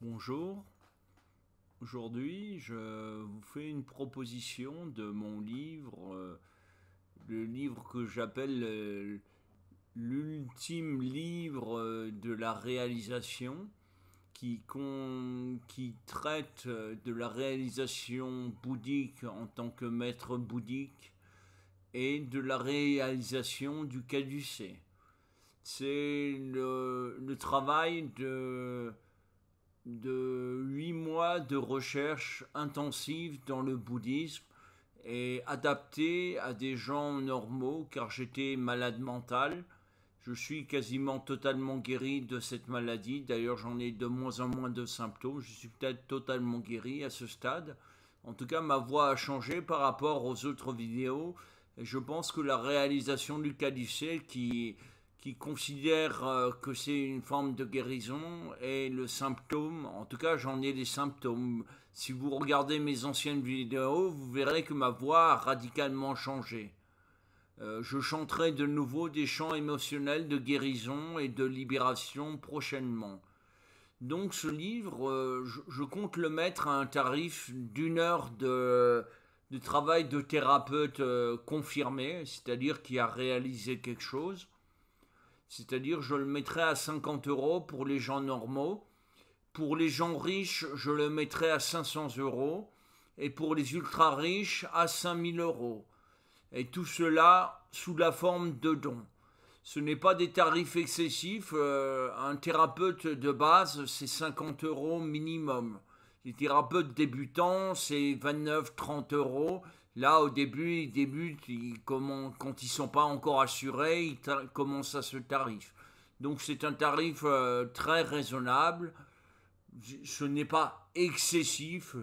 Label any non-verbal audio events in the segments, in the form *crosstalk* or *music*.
Bonjour, aujourd'hui je vous fais une proposition de mon livre, euh, le livre que j'appelle euh, l'ultime livre de la réalisation, qui, traite euh, de la réalisation bouddhique en tant que maître bouddhique et de la réalisation du caducée. C'est le travail de de huit mois de recherche intensive dans le bouddhisme et adapté à des gens normaux car j'étais malade mental. Je suis quasiment totalement guéri de cette maladie. D'ailleurs, j'en ai de moins en moins de symptômes. Je suis peut-être totalement guéri à ce stade. En tout cas, ma voix a changé par rapport aux autres vidéos. Et je pense que la réalisation du calicé qui qui considèrent euh, que c'est une forme de guérison et le symptôme, en tout cas j'en ai des symptômes. Si vous regardez mes anciennes vidéos, vous verrez que ma voix a radicalement changé. Euh, je chanterai de nouveau des chants émotionnels de guérison et de libération prochainement. Donc ce livre, euh, je, je, compte le mettre à un tarif d'une heure de, de, travail de thérapeute confirmé, c'est-à-dire qui a réalisé quelque chose c'est-à-dire, je le mettrai à 50 euros pour les gens normaux. Pour les gens riches, je le mettrai à 500 euros. Et pour les ultra riches, à 5000 euros. Et tout cela sous la forme de dons. Ce n'est pas des tarifs excessifs. Euh, un thérapeute de base, c'est 50 euros minimum. Les thérapeutes débutants, c'est 29-30 euros. Là, au début, ils comment, quand ils ne sont pas encore assurés, ils commencent à ce tarif. Donc c'est un tarif euh, très raisonnable. Ce n'est pas excessif.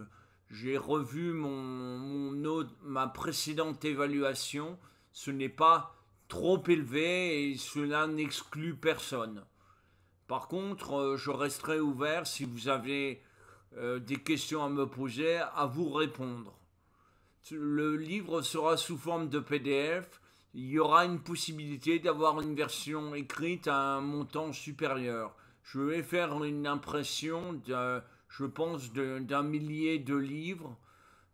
J'ai revu mon, ma précédente évaluation. Ce n'est pas trop élevé et cela n'exclut personne. Par contre, euh, je resterai ouvert si vous avez euh, des questions à me poser, à vous répondre le livre sera sous forme de PDF. Il y aura une possibilité d'avoir une version écrite à un montant supérieur. Je vais faire une impression, je pense, d'un millier de livres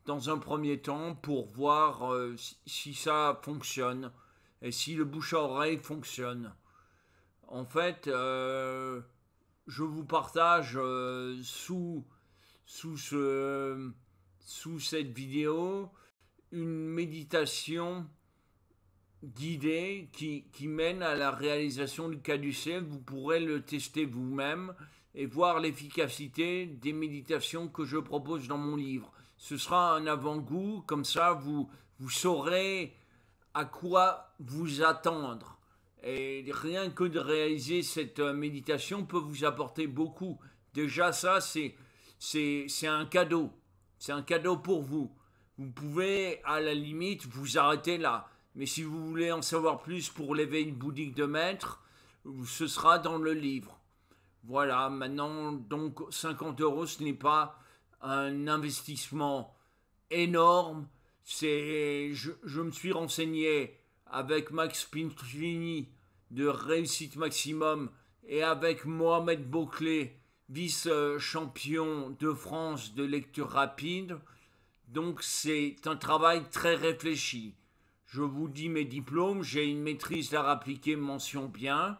dans un premier temps pour voir euh, si ça fonctionne et si le bouche à oreille fonctionne. En fait, euh, je vous partage euh, sous, sous ce sous cette vidéo une méditation guidée qui, mène à la réalisation du caducée. Vous pourrez le tester vous-même et voir l'efficacité des méditations que je propose dans mon livre. Ce sera un avant-goût, comme ça vous, vous saurez à quoi vous attendre. Et rien que de réaliser cette euh, méditation peut vous apporter beaucoup. Déjà ça, c'est un cadeau. C'est un cadeau pour vous. Vous pouvez, à la limite, vous arrêter là. Mais si vous voulez en savoir plus pour lever une boutique de maître, ce sera dans le livre. Voilà, maintenant, donc 50 euros, ce n'est pas un investissement énorme. je, me suis renseigné avec Max Pintrini de Réussite Maximum et avec Mohamed Bouclé vice-champion de France de lecture rapide. Donc c'est un travail très réfléchi. Je vous dis mes diplômes, j'ai une maîtrise d'art appliqué mention bien,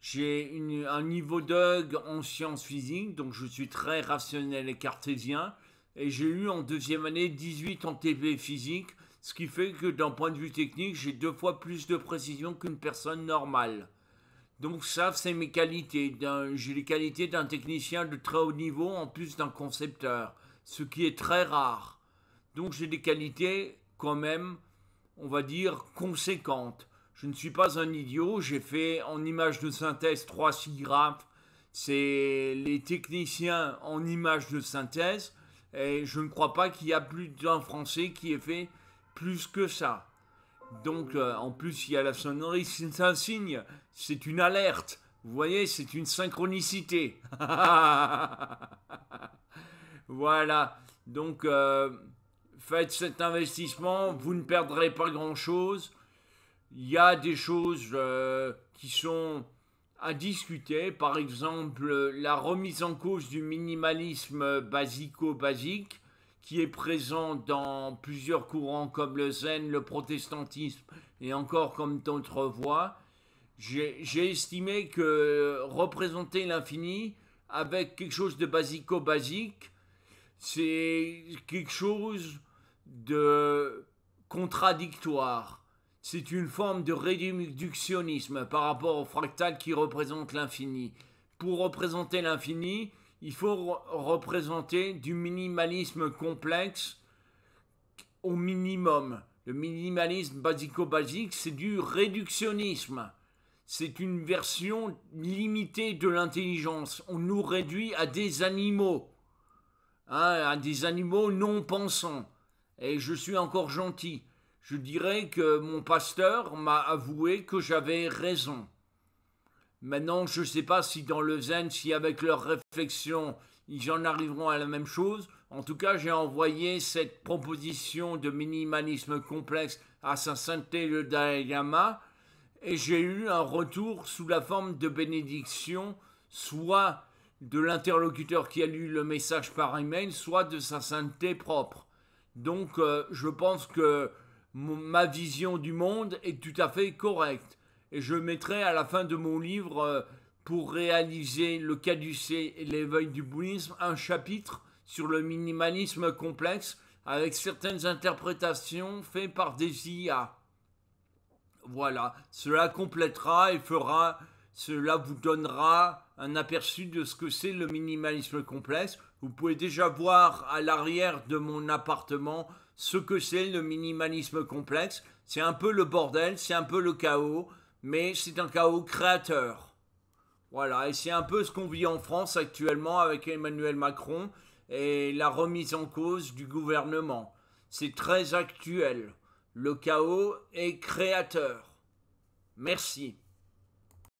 j'ai un niveau d'ug en sciences physiques, donc je suis très rationnel et cartésien, et j'ai eu en deuxième année 18 en TV physique, ce qui fait que d'un point de vue technique, j'ai deux fois plus de précision qu'une personne normale. Donc ça, c'est mes qualités. J'ai les qualités d'un technicien de très haut niveau en plus d'un concepteur, ce qui est très rare. Donc j'ai des qualités quand même, on va dire, conséquentes. Je ne suis pas un idiot, j'ai fait en image de synthèse 3-6 graphes. C'est les techniciens en image de synthèse. Et je ne crois pas qu'il y a plus d'un Français qui ait fait plus que ça. Donc, euh, en plus, il y a la sonnerie, c'est un signe, c'est une alerte. Vous voyez, c'est une synchronicité. *laughs* voilà. Donc, euh, faites cet investissement, vous ne perdrez pas grand-chose. Il y a des choses euh, qui sont à discuter, par exemple la remise en cause du minimalisme basico-basique qui est présent dans plusieurs courants comme le zen, le protestantisme et encore comme d'autres voies, j'ai estimé que représenter l'infini avec quelque chose de basico-basique, c'est quelque chose de contradictoire. C'est une forme de réductionnisme par rapport au fractal qui représente l'infini. Pour représenter l'infini, il faut représenter du minimalisme complexe au minimum. Le minimalisme basico-basique, c'est du réductionnisme. C'est une version limitée de l'intelligence. On nous réduit à des animaux, hein, à des animaux non pensants. Et je suis encore gentil. Je dirais que mon pasteur m'a avoué que j'avais raison. Maintenant, je ne sais pas si dans le zen, si avec leurs réflexions, ils en arriveront à la même chose. En tout cas, j'ai envoyé cette proposition de minimalisme complexe à Sa Sainteté le Dalai Lama et j'ai eu un retour sous la forme de bénédiction, soit de l'interlocuteur qui a lu le message par email, soit de Sa Sainteté propre. Donc, euh, je pense que ma vision du monde est tout à fait correcte et je mettrai à la fin de mon livre euh, pour réaliser le caducé et l'éveil du bouddhisme un chapitre sur le minimalisme complexe avec certaines interprétations faites par des IA. Voilà, cela complétera et fera, cela vous donnera un aperçu de ce que c'est le minimalisme complexe. Vous pouvez déjà voir à l'arrière de mon appartement ce que c'est le minimalisme complexe. C'est un peu le bordel, c'est un peu le chaos, mais c'est un chaos créateur. Voilà, et c'est un peu ce qu'on vit en France actuellement avec Emmanuel Macron et la remise en cause du gouvernement. C'est très actuel. Le chaos est créateur. Merci.